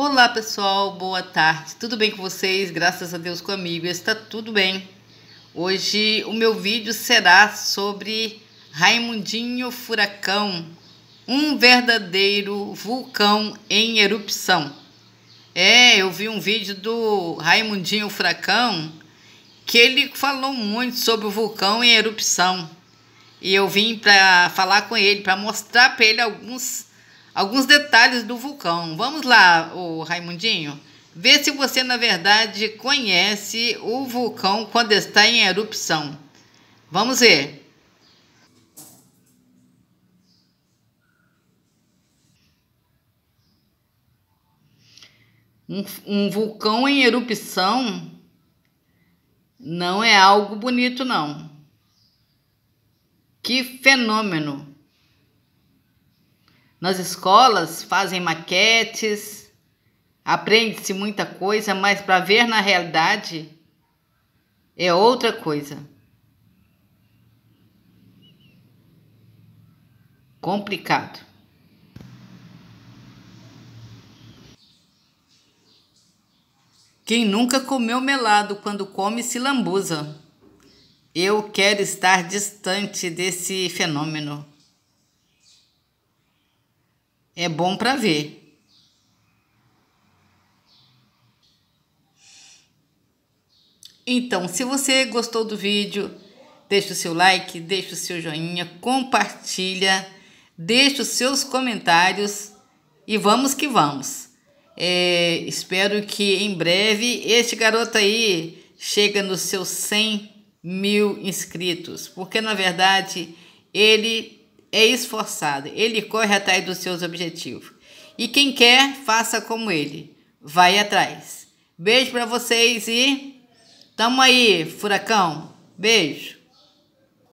Olá pessoal, boa tarde. Tudo bem com vocês? Graças a Deus comigo está tudo bem. Hoje o meu vídeo será sobre Raimundinho Furacão, um verdadeiro vulcão em erupção. É, eu vi um vídeo do Raimundinho Furacão que ele falou muito sobre o vulcão em erupção. E eu vim para falar com ele, para mostrar para ele alguns alguns detalhes do vulcão. Vamos lá, o Raimundinho. Vê se você, na verdade, conhece o vulcão quando está em erupção. Vamos ver. Um, um, vulcão em erupção não é algo bonito, não. Que fenômeno! Nas escolas fazem maquetes, aprende-se muita coisa, mas para ver na realidade é outra coisa. Complicado. Quem nunca comeu melado quando come se lambuza. Eu quero estar distante desse fenômeno. É bom para ver. Então, se você gostou do vídeo, deixa o seu like, deixa o seu joinha, compartilha, deixa os seus comentários e vamos que vamos. É, espero que em breve este garoto aí chegue nos seus 100 mil inscritos, porque na verdade ele é esforçado, ele corre atrás dos seus objetivos. E quem quer, faça como ele, vai atrás. Beijo para vocês e tamo aí, furacão. Beijo.